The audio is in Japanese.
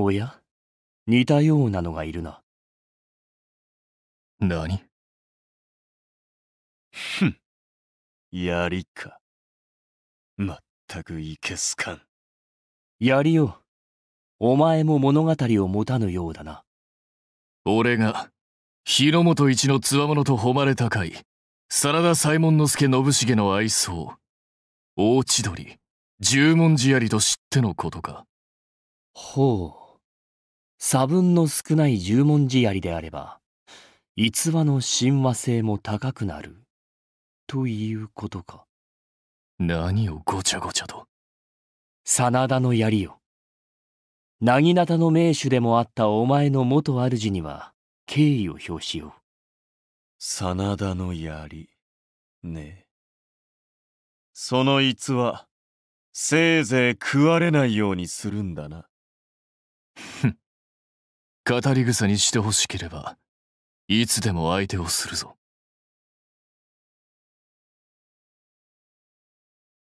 おや似たようなのがいるな。何ふん。りか。まったくいけすかん。やりよ。お前も物語を持たぬようだな。俺が、日本一の強者と誉れ高い、真田左衛門之助信繁の愛想大千鳥、十文字槍と知ってのことか。ほう。差分の少ない十文字槍であれば、逸話の親和性も高くなる、ということか。何をごちゃごちゃと。真田の槍よ。薙刀の名手でもあったお前の元主には敬意を表しよう。真田の槍、ねえ。その逸話、せいぜい食われないようにするんだな。ふん。語り草にしてほしければいつでも相手をするぞ